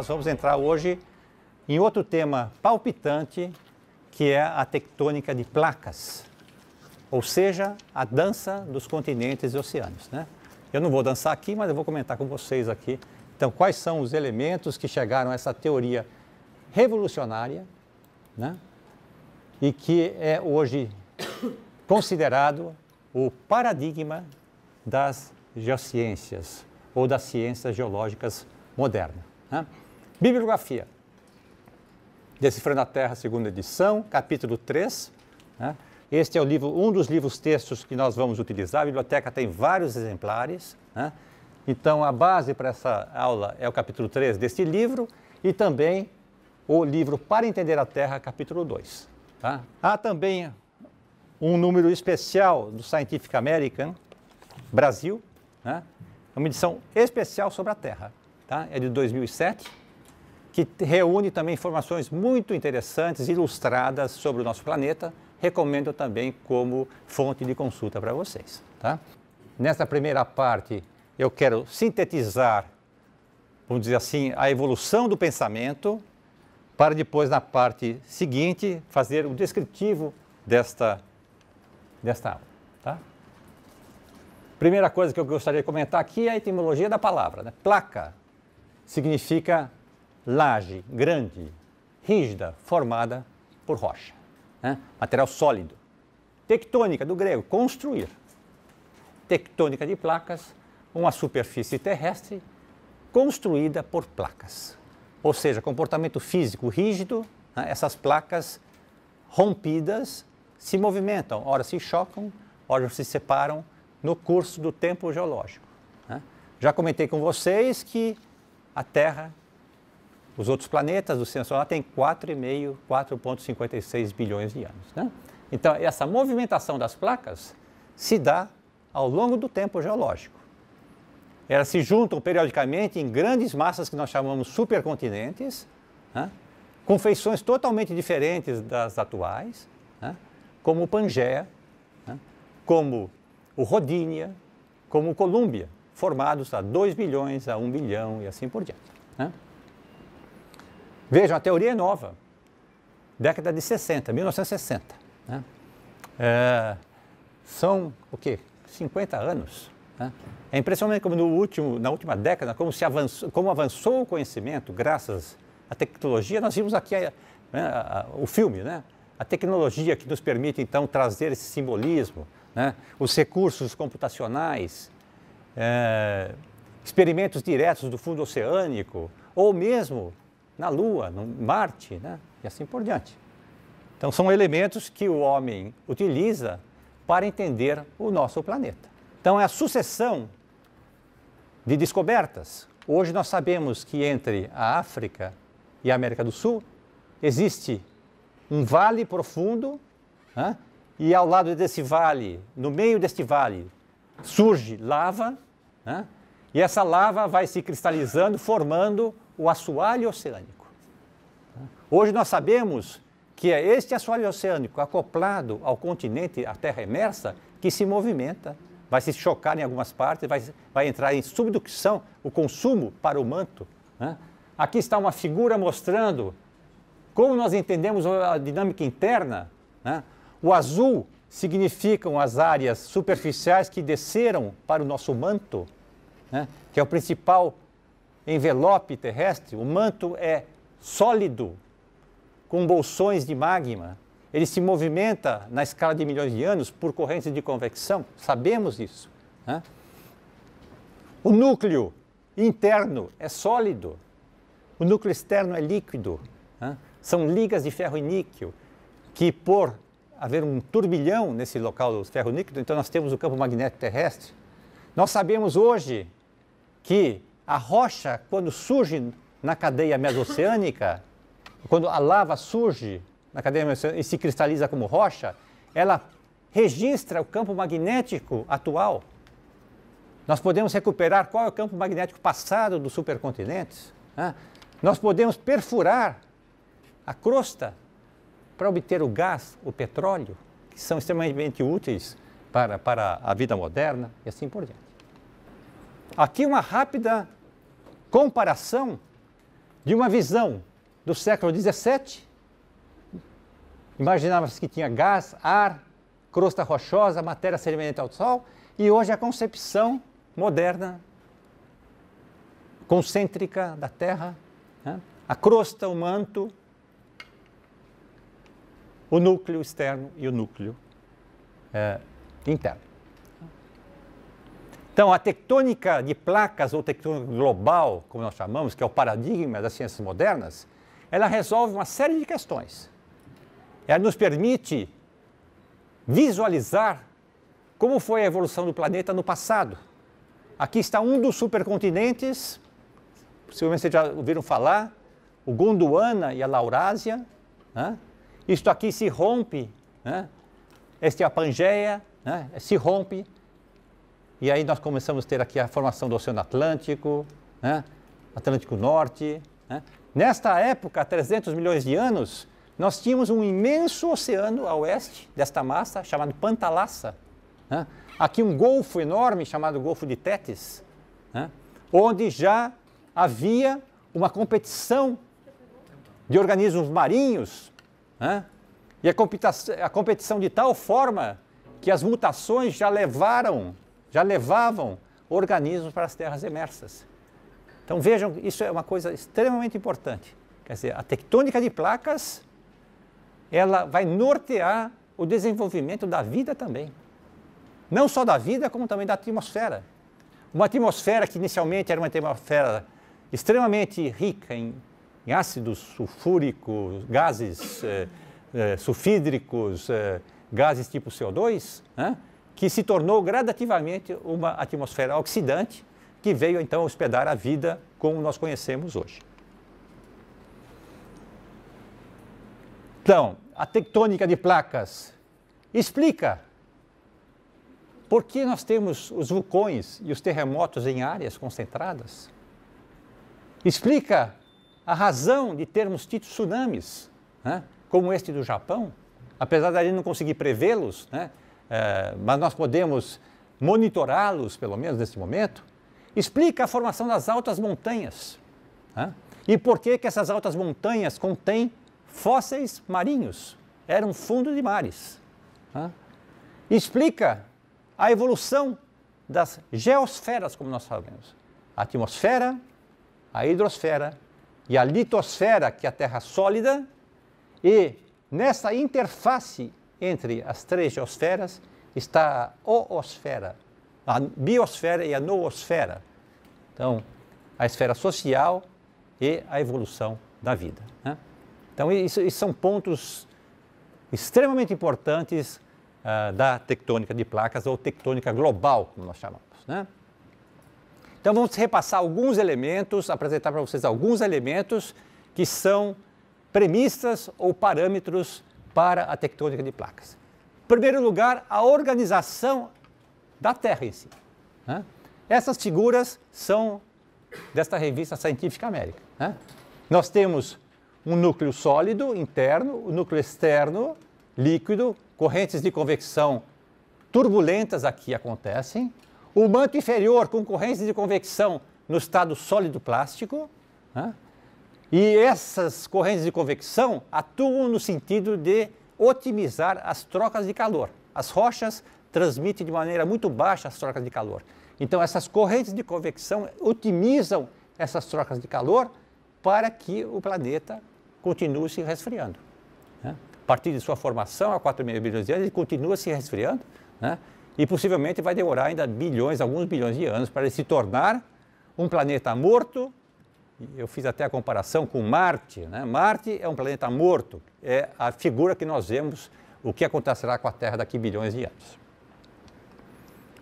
nós vamos entrar hoje em outro tema palpitante, que é a tectônica de placas, ou seja, a dança dos continentes e oceanos. Né? Eu não vou dançar aqui, mas eu vou comentar com vocês aqui. Então, quais são os elementos que chegaram a essa teoria revolucionária, né? e que é hoje considerado o paradigma das geociências ou das ciências geológicas modernas. Né? Bibliografia. Decifrando a Terra, segunda edição, capítulo 3. Né? Este é o livro, um dos livros textos que nós vamos utilizar. A biblioteca tem vários exemplares. Né? Então, a base para essa aula é o capítulo 3 deste livro e também o livro Para Entender a Terra, capítulo 2. Tá? Há também um número especial do Scientific American Brasil, né? É uma edição especial sobre a Terra. Tá? É de 2007 que reúne também informações muito interessantes, ilustradas sobre o nosso planeta. Recomendo também como fonte de consulta para vocês. Tá? Nesta primeira parte, eu quero sintetizar, vamos dizer assim, a evolução do pensamento, para depois, na parte seguinte, fazer o descritivo desta, desta aula. Tá? Primeira coisa que eu gostaria de comentar aqui é a etimologia da palavra. Né? Placa significa laje grande, rígida, formada por rocha, né? material sólido. Tectônica, do grego, construir. Tectônica de placas, uma superfície terrestre construída por placas. Ou seja, comportamento físico rígido, né? essas placas rompidas se movimentam, ora se chocam, ora se separam no curso do tempo geológico. Né? Já comentei com vocês que a Terra os outros planetas do sistema solar têm 4,5, 4,56 bilhões de anos. Né? Então, essa movimentação das placas se dá ao longo do tempo geológico. Elas se juntam periodicamente em grandes massas que nós chamamos supercontinentes, né? com feições totalmente diferentes das atuais, né? como o Pangea, né? como o Rodínia, como o Colúmbia, formados a 2 bilhões, a 1 bilhão e assim por diante. Né? Vejam, a teoria é nova, década de 60, 1960. Né? É, são o quê? 50 anos. Né? É impressionante como no último, na última década, como, se avançou, como avançou o conhecimento graças à tecnologia. Nós vimos aqui a, né, a, a, o filme, né? a tecnologia que nos permite então trazer esse simbolismo, né? os recursos computacionais, é, experimentos diretos do fundo oceânico, ou mesmo na Lua, no Marte, né? e assim por diante. Então, são elementos que o homem utiliza para entender o nosso planeta. Então, é a sucessão de descobertas. Hoje nós sabemos que entre a África e a América do Sul existe um vale profundo, né? e ao lado desse vale, no meio deste vale, surge lava, né? e essa lava vai se cristalizando, formando o assoalho oceânico. Hoje nós sabemos que é este assoalho oceânico acoplado ao continente, à terra imersa, que se movimenta, vai se chocar em algumas partes, vai, vai entrar em subducção o consumo para o manto. Né? Aqui está uma figura mostrando como nós entendemos a dinâmica interna. Né? O azul significam as áreas superficiais que desceram para o nosso manto, né? que é o principal envelope terrestre, o manto é sólido, com bolsões de magma. Ele se movimenta na escala de milhões de anos por correntes de convecção, sabemos isso. Né? O núcleo interno é sólido, o núcleo externo é líquido. Né? São ligas de ferro e níquel que, por haver um turbilhão nesse local do ferro níquel, então nós temos o campo magnético terrestre. Nós sabemos hoje que a rocha, quando surge na cadeia mesoceânica, quando a lava surge na cadeia mesoceânica e se cristaliza como rocha, ela registra o campo magnético atual. Nós podemos recuperar qual é o campo magnético passado dos supercontinentes. Né? Nós podemos perfurar a crosta para obter o gás, o petróleo, que são extremamente úteis para, para a vida moderna e assim por diante. Aqui uma rápida comparação de uma visão do século XVII. Imaginava-se que tinha gás, ar, crosta rochosa, matéria sedimentar do sol, e hoje a concepção moderna, concêntrica da Terra, né? a crosta, o manto, o núcleo externo e o núcleo é, interno. Então, a tectônica de placas ou tectônica global, como nós chamamos, que é o paradigma das ciências modernas, ela resolve uma série de questões. Ela nos permite visualizar como foi a evolução do planeta no passado. Aqui está um dos supercontinentes, possivelmente vocês já ouviram falar, o Gondwana e a Laurásia. Né? Isto aqui se rompe, né? é a Pangeia, né? se rompe e aí nós começamos a ter aqui a formação do Oceano Atlântico, né? Atlântico Norte. Né? Nesta época, 300 milhões de anos, nós tínhamos um imenso oceano a oeste desta massa, chamado Pantalassa. Né? Aqui um golfo enorme chamado Golfo de Tétis, né? onde já havia uma competição de organismos marinhos né? e a, a competição de tal forma que as mutações já levaram já levavam organismos para as terras emersas. Então vejam, isso é uma coisa extremamente importante. Quer dizer, a tectônica de placas, ela vai nortear o desenvolvimento da vida também. Não só da vida, como também da atmosfera. Uma atmosfera que inicialmente era uma atmosfera extremamente rica em, em ácidos sulfúricos, gases eh, eh, sulfídricos, eh, gases tipo CO2, né? que se tornou gradativamente uma atmosfera oxidante, que veio então hospedar a vida como nós conhecemos hoje. Então, a tectônica de placas explica por que nós temos os vulcões e os terremotos em áreas concentradas. Explica a razão de termos tido tsunamis, né, como este do Japão, apesar da gente não conseguir prevê-los, né, é, mas nós podemos monitorá-los, pelo menos nesse momento, explica a formação das altas montanhas. Né? E por que, que essas altas montanhas contêm fósseis marinhos? Eram fundo de mares. Né? Explica a evolução das geosferas, como nós sabemos. A atmosfera, a hidrosfera e a litosfera, que é a Terra sólida, e nessa interface entre as três geosferas está a oosfera, a biosfera e a noosfera. Então, a esfera social e a evolução da vida. Né? Então, isso, isso, são pontos extremamente importantes uh, da tectônica de placas ou tectônica global, como nós chamamos. Né? Então, vamos repassar alguns elementos, apresentar para vocês alguns elementos que são premissas ou parâmetros para a tectônica de placas. Em primeiro lugar, a organização da Terra em si. Né? Essas figuras são desta revista Scientific America. Né? Nós temos um núcleo sólido interno, um núcleo externo líquido, correntes de convecção turbulentas aqui acontecem, o manto inferior com correntes de convecção no estado sólido plástico, né? E essas correntes de convecção atuam no sentido de otimizar as trocas de calor. As rochas transmitem de maneira muito baixa as trocas de calor. Então, essas correntes de convecção otimizam essas trocas de calor para que o planeta continue se resfriando. Né? A partir de sua formação, há 4 mil bilhões de anos, ele continua se resfriando né? e possivelmente vai demorar ainda bilhões, alguns bilhões de anos para ele se tornar um planeta morto eu fiz até a comparação com Marte. Né? Marte é um planeta morto, é a figura que nós vemos o que acontecerá com a Terra daqui bilhões de anos.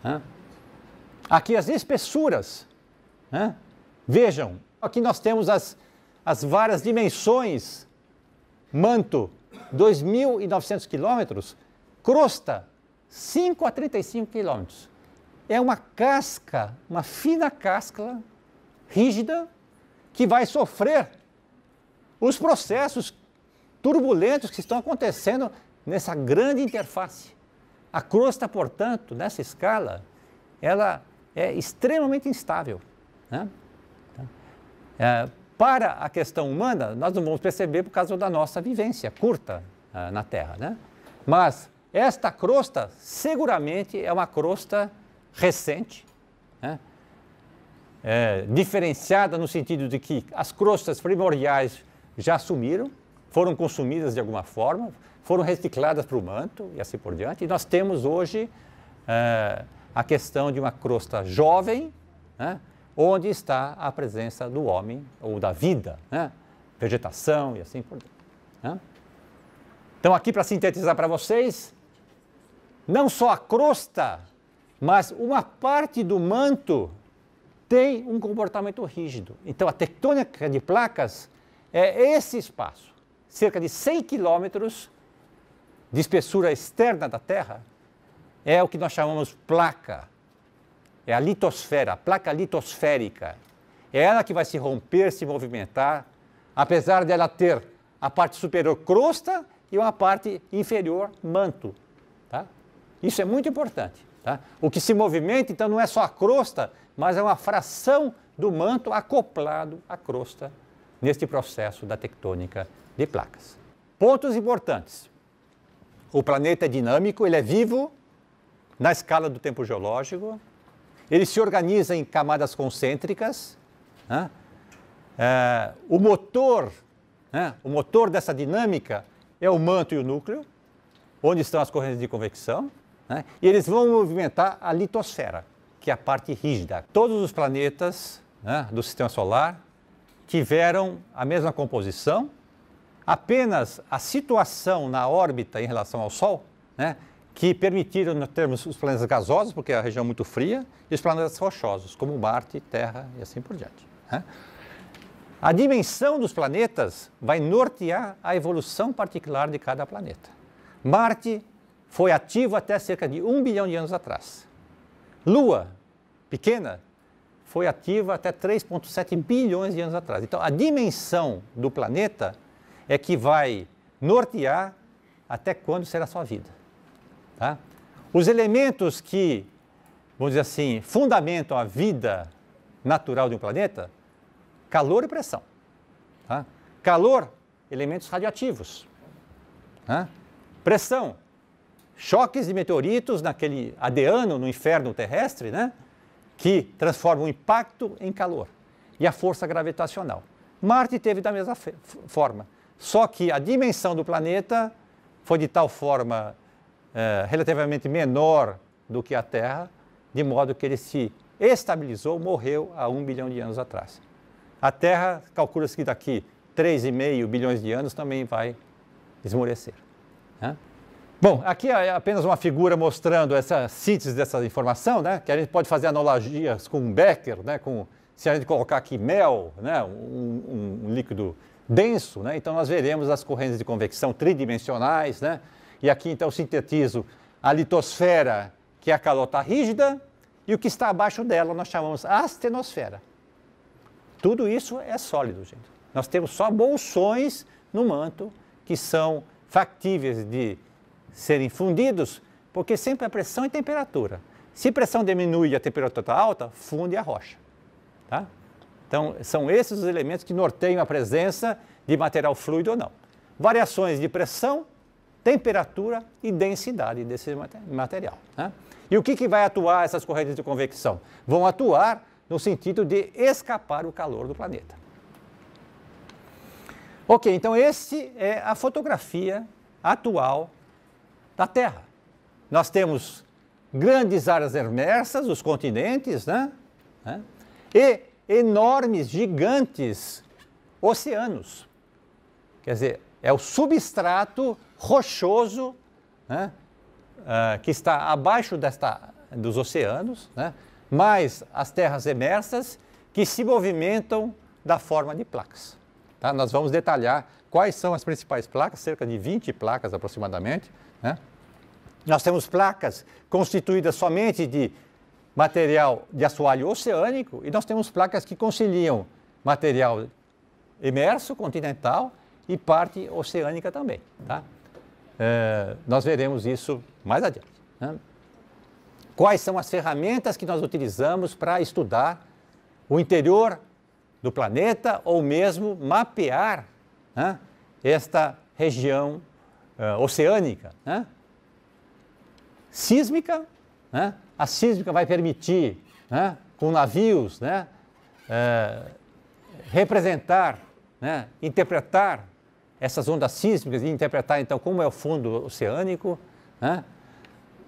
Hã? Aqui as espessuras. Hã? Vejam, aqui nós temos as, as várias dimensões. Manto, 2.900 quilômetros. Crosta, 5 a 35 quilômetros. É uma casca, uma fina casca rígida que vai sofrer os processos turbulentos que estão acontecendo nessa grande interface. A crosta, portanto, nessa escala, ela é extremamente instável. Né? É, para a questão humana, nós não vamos perceber por causa da nossa vivência curta ah, na Terra. Né? Mas esta crosta seguramente é uma crosta recente, né? é, diferenciada no sentido de que as crostas primordiais já sumiram, foram consumidas de alguma forma, foram recicladas para o manto e assim por diante. E nós temos hoje é, a questão de uma crosta jovem, né, onde está a presença do homem ou da vida, né, vegetação e assim por diante. Né. Então, aqui para sintetizar para vocês, não só a crosta, mas uma parte do manto tem um comportamento rígido. Então, a tectônica de placas é esse espaço, cerca de 100 quilômetros de espessura externa da Terra, é o que nós chamamos placa. É a litosfera, a placa litosférica. É ela que vai se romper, se movimentar, apesar dela ter a parte superior crosta e uma parte inferior manto. Tá? Isso é muito importante. Tá? O que se movimenta, então, não é só a crosta, mas é uma fração do manto acoplado à crosta neste processo da tectônica de placas. Pontos importantes. O planeta é dinâmico, ele é vivo na escala do tempo geológico, ele se organiza em camadas concêntricas. Né? É, o motor, né? o motor dessa dinâmica é o manto e o núcleo, onde estão as correntes de convecção, né? e eles vão movimentar a litosfera que é a parte rígida. Todos os planetas né, do sistema solar tiveram a mesma composição, apenas a situação na órbita em relação ao Sol, né, que permitiram termos os planetas gasosos, porque é a região é muito fria, e os planetas rochosos, como Marte, Terra e assim por diante. Né? A dimensão dos planetas vai nortear a evolução particular de cada planeta. Marte foi ativo até cerca de um bilhão de anos atrás. Lua pequena, foi ativa até 3,7 bilhões de anos atrás. Então, a dimensão do planeta é que vai nortear até quando será a sua vida. Tá? Os elementos que, vamos dizer assim, fundamentam a vida natural de um planeta, calor e pressão. Tá? Calor, elementos radioativos. Tá? Pressão, choques de meteoritos naquele adeano no inferno terrestre, né? que transforma o impacto em calor, e a força gravitacional. Marte teve da mesma forma, só que a dimensão do planeta foi de tal forma eh, relativamente menor do que a Terra, de modo que ele se estabilizou, morreu há um bilhão de anos atrás. A Terra, calcula-se que daqui 3,5 bilhões de anos também vai esmorecer. Né? Bom, aqui é apenas uma figura mostrando essa síntese dessa informação, né? Que a gente pode fazer analogias com um Becker, né? Com, se a gente colocar aqui mel, né? Um, um, líquido denso, né? Então nós veremos as correntes de convecção tridimensionais, né? E aqui então sintetizo a litosfera, que é a calota rígida, e o que está abaixo dela nós chamamos astenosfera. Tudo isso é sólido, gente. Nós temos só bolsões no manto que são factíveis de serem fundidos, porque sempre a pressão e temperatura. Se a pressão diminui e a temperatura está alta, funde a rocha. Tá? Então, são esses os elementos que norteiam a presença de material fluido ou não. Variações de pressão, temperatura e densidade desse material. Né? E o que, que vai atuar essas correntes de convecção? Vão atuar no sentido de escapar o calor do planeta. Ok, então esse é a fotografia atual da Terra. Nós temos grandes áreas emersas, os continentes, né? né? E enormes, gigantes oceanos. Quer dizer, é o substrato rochoso né? Ah, que está abaixo desta, dos oceanos, né? mais as terras emersas que se movimentam da forma de placas. Tá? Nós vamos detalhar quais são as principais placas, cerca de 20 placas aproximadamente, né? Nós temos placas constituídas somente de material de assoalho oceânico e nós temos placas que conciliam material imerso, continental e parte oceânica também. Tá? É, nós veremos isso mais adiante. Né? Quais são as ferramentas que nós utilizamos para estudar o interior do planeta ou mesmo mapear né, esta região uh, oceânica? Né? sísmica, né? a sísmica vai permitir, né? com navios, né? É, representar, né? interpretar essas ondas sísmicas e interpretar então como é o fundo oceânico. Né?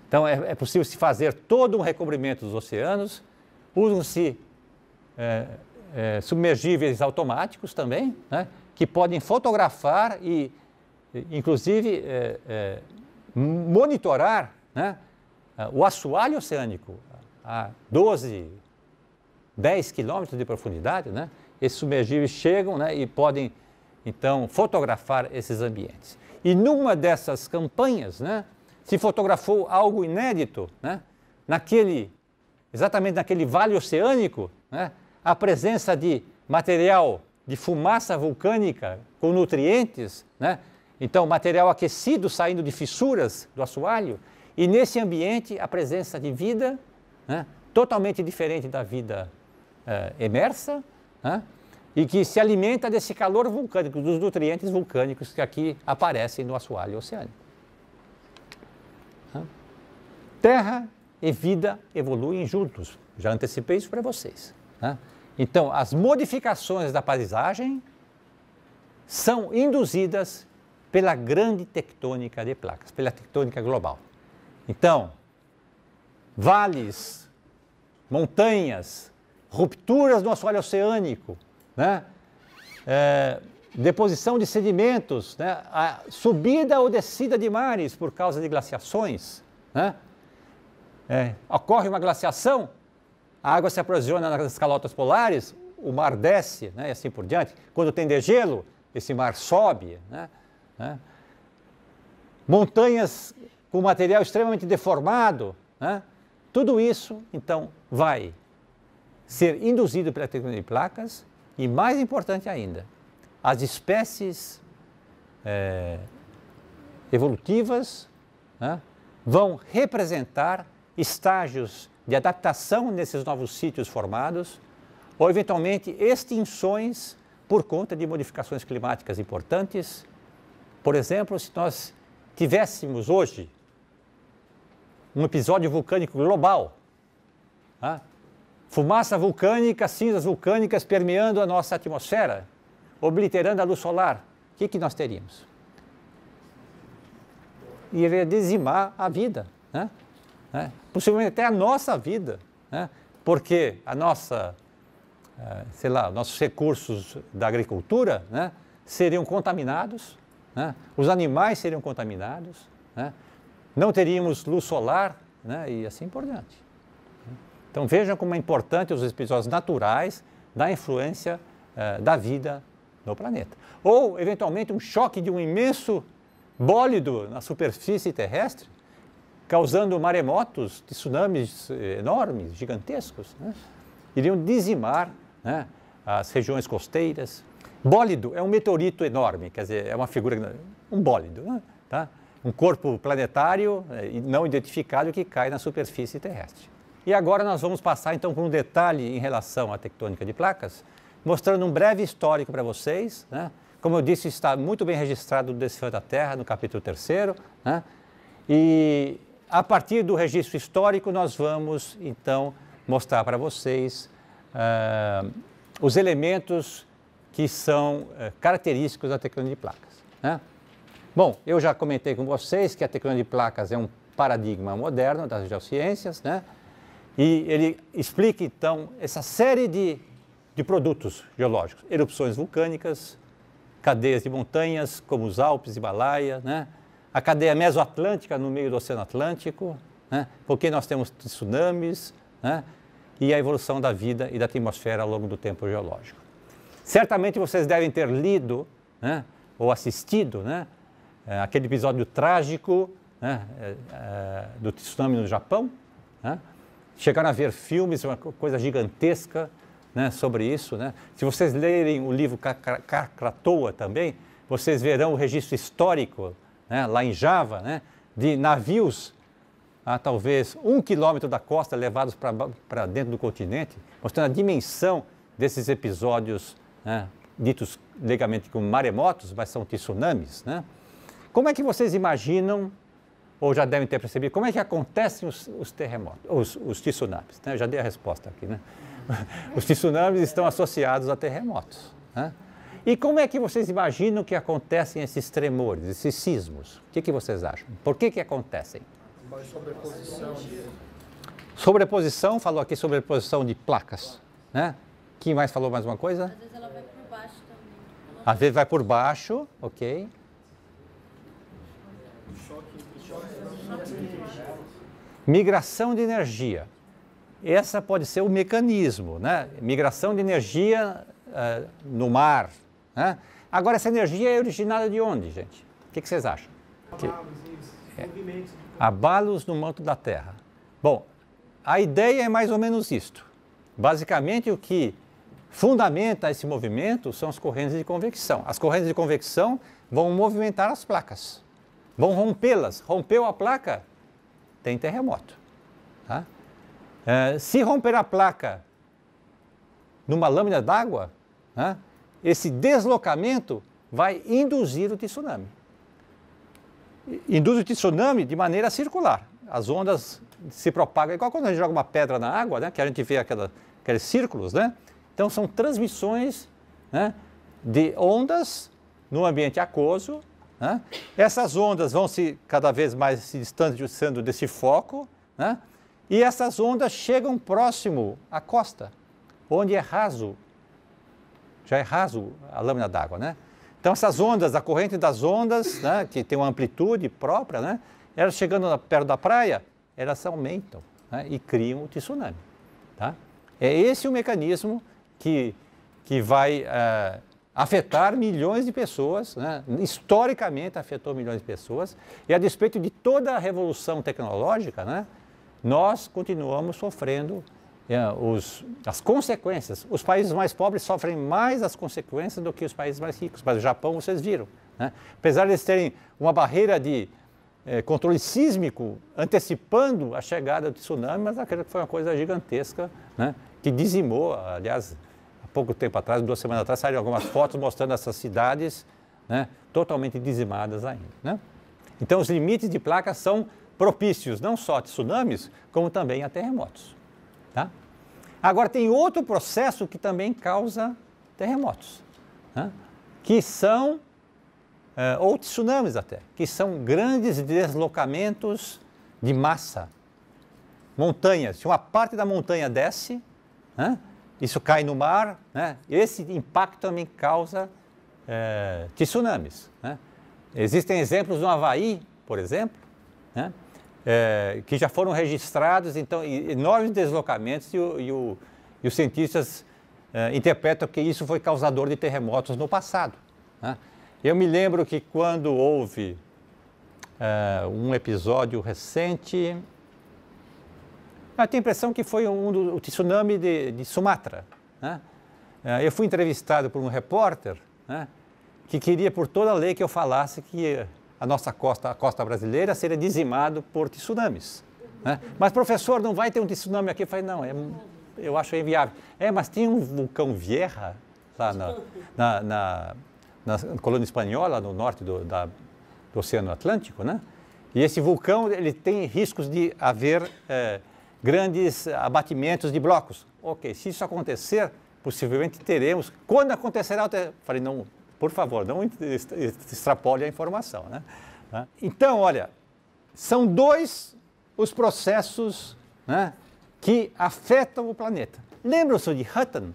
Então é, é possível se fazer todo um recobrimento dos oceanos, usam-se é, é, submergíveis automáticos também, né? que podem fotografar e, inclusive, é, é, monitorar né? Ah, o assoalho oceânico, a 12, 10 quilômetros de profundidade, né? esses submergíveis chegam né? e podem, então, fotografar esses ambientes. E numa dessas campanhas, né? se fotografou algo inédito, né? naquele, exatamente naquele vale oceânico, né? a presença de material de fumaça vulcânica com nutrientes, né? então material aquecido saindo de fissuras do assoalho, e nesse ambiente, a presença de vida, né, totalmente diferente da vida eh, emersa, né, e que se alimenta desse calor vulcânico, dos nutrientes vulcânicos que aqui aparecem no assoalho oceânico. Né. Terra e vida evoluem juntos, já antecipei isso para vocês. Né? Então, as modificações da paisagem são induzidas pela grande tectônica de placas, pela tectônica global. Então, vales, montanhas, rupturas no assoalho oceânico, né? É, deposição de sedimentos, né? a subida ou descida de mares por causa de glaciações. Né? É, ocorre uma glaciação, a água se aprisiona nas calotas polares, o mar desce né? e assim por diante. Quando tem degelo, esse mar sobe. Né? né? Montanhas com material extremamente deformado, né? tudo isso, então, vai ser induzido pela tectonia de placas e, mais importante ainda, as espécies é, evolutivas né? vão representar estágios de adaptação nesses novos sítios formados ou, eventualmente, extinções por conta de modificações climáticas importantes. Por exemplo, se nós tivéssemos hoje um episódio vulcânico global. Né? Fumaça vulcânica, cinzas vulcânicas permeando a nossa atmosfera, obliterando a luz solar. O que, que nós teríamos? Iria dizimar a vida, né? né? possivelmente até a nossa vida, né? porque a nossa, eh, sei lá, nossos recursos da agricultura né? seriam contaminados, né? os animais seriam contaminados, né? não teríamos luz solar né, e assim por diante. Então vejam como é importante os episódios naturais da influência eh, da vida no planeta. Ou, eventualmente, um choque de um imenso bólido na superfície terrestre, causando maremotos, tsunamis eh, enormes, gigantescos, né? iriam dizimar né, as regiões costeiras. Bólido é um meteorito enorme, quer dizer, é uma figura, um bólido, né? tá? um corpo planetário eh, não identificado que cai na superfície terrestre. E agora nós vamos passar então com um detalhe em relação à tectônica de placas, mostrando um breve histórico para vocês. Né? Como eu disse, está muito bem registrado o Desfile da Terra, no capítulo 3. Né? E a partir do registro histórico, nós vamos então mostrar para vocês uh, os elementos que são uh, característicos da tectônica de placas. Né? Bom, eu já comentei com vocês que a tecnologia de placas é um paradigma moderno das geociências, né? E ele explica, então, essa série de, de produtos geológicos. Erupções vulcânicas, cadeias de montanhas, como os Alpes e Himalaia, né? A cadeia mesoatlântica no meio do Oceano Atlântico, né? Porque nós temos tsunamis, né? E a evolução da vida e da atmosfera ao longo do tempo geológico. Certamente vocês devem ter lido, né? Ou assistido, né? É, aquele episódio trágico né, é, é, do tsunami no Japão. Né? Chegaram a ver filmes, uma coisa gigantesca né, sobre isso. Né. Se vocês lerem o livro Krakatoa também, vocês verão o registro histórico né, lá em Java né, de navios a talvez um quilômetro da costa levados para dentro do continente, mostrando a dimensão desses episódios ditos legalmente como maremotos, mas são tsunamis. Né? Como é que vocês imaginam, ou já devem ter percebido, como é que acontecem os, os terremotos, os, os tsunamis? Né? Eu já dei a resposta aqui, né? Os tsunamis estão associados a terremotos. Né? E como é que vocês imaginam que acontecem esses tremores, esses sismos? O que, que vocês acham? Por que, que acontecem? sobreposição. Sobreposição, falou aqui sobreposição de placas. Né? Quem mais falou mais uma coisa? Às vezes ela vai por baixo também. Às vezes vai por baixo, ok. Migração de energia. Essa pode ser o mecanismo, né? Migração de energia uh, no mar. Né? Agora, essa energia é originada de onde, gente? O que, que vocês acham? Abalos, que... É. Abalos no manto da Terra. Bom, a ideia é mais ou menos isto. Basicamente, o que fundamenta esse movimento são as correntes de convecção. As correntes de convecção vão movimentar as placas. Vão rompê-las. Rompeu a placa? Tem terremoto. Tá? É, se romper a placa numa lâmina d'água, né, esse deslocamento vai induzir o tsunami. Induz o tsunami de maneira circular. As ondas se propagam, é igual quando a gente joga uma pedra na água, né, que a gente vê aquela, aqueles círculos, né? Então são transmissões né, de ondas no ambiente aquoso né? Essas ondas vão se cada vez mais se distanciando desse foco, né? e essas ondas chegam próximo à costa, onde é raso, já é raso a lâmina d'água, né? Então essas ondas, a corrente das ondas, né, que tem uma amplitude própria, né, elas chegando perto da praia, elas aumentam né, e criam o tsunami. Tá? É esse o mecanismo que, que vai uh, afetar milhões de pessoas, né? historicamente afetou milhões de pessoas, e a despeito de toda a revolução tecnológica, né? nós continuamos sofrendo é, os, as consequências. Os países mais pobres sofrem mais as consequências do que os países mais ricos, mas o Japão vocês viram. Né? Apesar de eles terem uma barreira de é, controle sísmico antecipando a chegada do tsunami, mas aquela que foi uma coisa gigantesca, né, que dizimou, aliás, pouco tempo atrás, duas semanas atrás, saíram algumas fotos mostrando essas cidades né, totalmente dizimadas ainda. Né? Então, os limites de placa são propícios não só a tsunamis, como também a terremotos. Tá? Agora, tem outro processo que também causa terremotos, né? que são, eh, ou tsunamis até, que são grandes deslocamentos de massa. Montanhas, se uma parte da montanha desce, né? isso cai no mar, né? esse impacto também causa é, tsunamis. Né? Existem exemplos no Havaí, por exemplo, né? é, que já foram registrados, então, enormes deslocamentos e, o, e, o, e os cientistas é, interpretam que isso foi causador de terremotos no passado. Né? Eu me lembro que quando houve é, um episódio recente, eu tenho a impressão que foi um do, o tsunami de, de Sumatra. Né? É, eu fui entrevistado por um repórter né, que queria, por toda a lei, que eu falasse que a nossa costa, a costa brasileira, seria dizimado por tsunamis. Né? Mas, professor, não vai ter um tsunami aqui? Eu falei, não, é, eu acho inviável. É, mas tem um vulcão Vieja, lá na, na, na, na colônia espanhola, no norte do, da, do Oceano Atlântico, né? E esse vulcão, ele tem riscos de haver é, grandes abatimentos de blocos. Ok, se isso acontecer, possivelmente teremos. Quando acontecerá, eu falei, não, por favor, não extrapole a informação. Né? né? Então, olha, são dois os processos né, que afetam o planeta. Lembram-se de Hutton?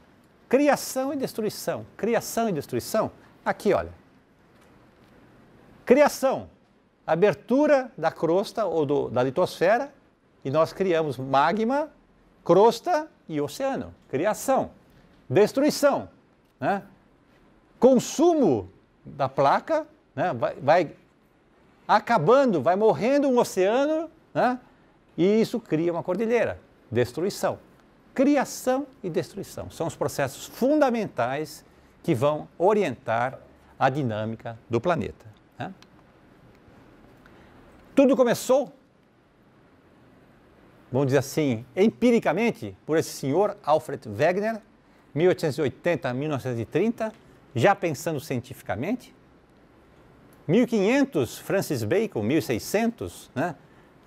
Criação e destruição. Criação e destruição. Aqui, olha. Criação. Abertura da crosta ou do, da litosfera e nós criamos magma, crosta e oceano. Criação, destruição, né? consumo da placa, né? vai, vai acabando, vai morrendo um oceano, né? e isso cria uma cordilheira. Destruição. Criação e destruição são os processos fundamentais que vão orientar a dinâmica do planeta. Né? Tudo começou vamos dizer assim, empiricamente, por esse senhor Alfred Wegener, 1880 a 1930, já pensando cientificamente. 1500, Francis Bacon, 1600, né,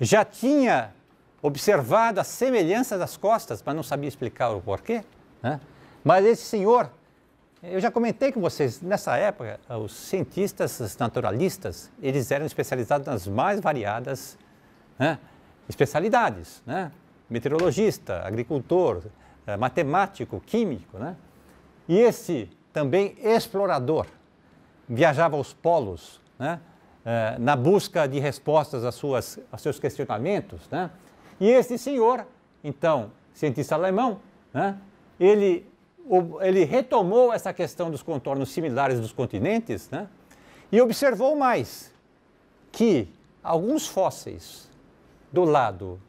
já tinha observado a semelhança das costas, mas não sabia explicar o porquê. Né? Mas esse senhor, eu já comentei com vocês, nessa época, os cientistas os naturalistas, eles eram especializados nas mais variadas né, especialidades, né? meteorologista, agricultor, eh, matemático, químico, né? E esse também explorador viajava aos polos, né? Eh, na busca de respostas às suas, aos seus questionamentos, né? E esse senhor, então, cientista alemão, né? Ele ele retomou essa questão dos contornos similares dos continentes, né? E observou mais que alguns fósseis do lado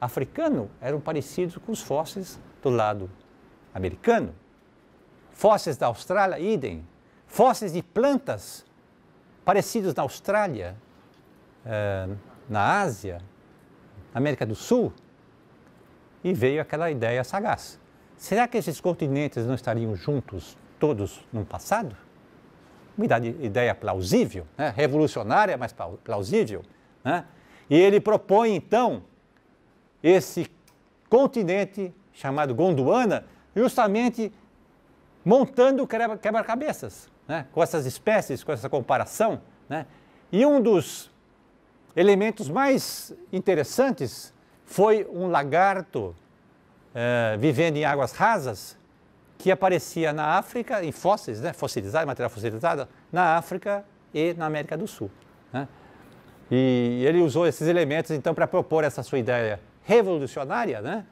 africano eram parecidos com os fósseis do lado americano. Fósseis da Austrália, idem. Fósseis de plantas parecidos na Austrália, eh, na Ásia, na América do Sul. E veio aquela ideia sagaz. Será que esses continentes não estariam juntos todos no passado? Uma ideia plausível, né? revolucionária, mas plausível. Né? E ele propõe então esse continente chamado Gondwana, justamente montando quebra-cabeças, né? com essas espécies, com essa comparação. Né? E um dos elementos mais interessantes foi um lagarto eh, vivendo em águas rasas que aparecia na África, em fósseis, né? fossilizado, material fossilizado, na África e na América do Sul. Né? E ele usou esses elementos então para propor essa sua ideia revolucionária, né?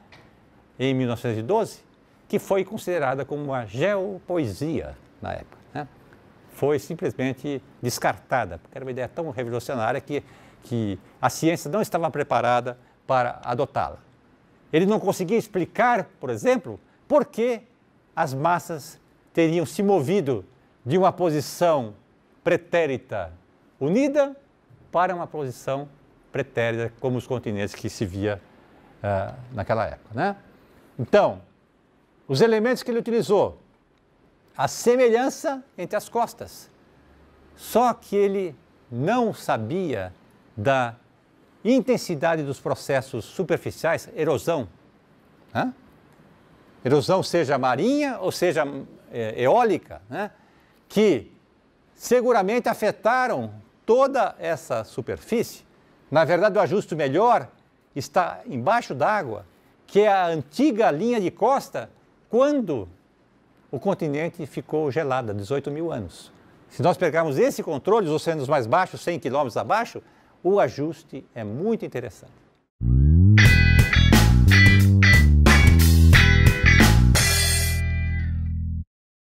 Em 1912, que foi considerada como uma geopoesia na época. Né? Foi simplesmente descartada, porque era uma ideia tão revolucionária que, que a ciência não estava preparada para adotá-la. Ele não conseguia explicar, por exemplo, por que as massas teriam se movido de uma posição pretérita unida para uma posição pretérita, como os continentes que se via uh, naquela época. Né? Então, os elementos que ele utilizou, a semelhança entre as costas, só que ele não sabia da intensidade dos processos superficiais, erosão. Né? Erosão, seja marinha ou seja eh, eólica, né? que seguramente afetaram toda essa superfície, na verdade o ajuste melhor está embaixo d'água, que é a antiga linha de costa quando o continente ficou gelado, há 18 mil anos. Se nós pegarmos esse controle, os oceanos mais baixos, 100 quilômetros abaixo, o ajuste é muito interessante.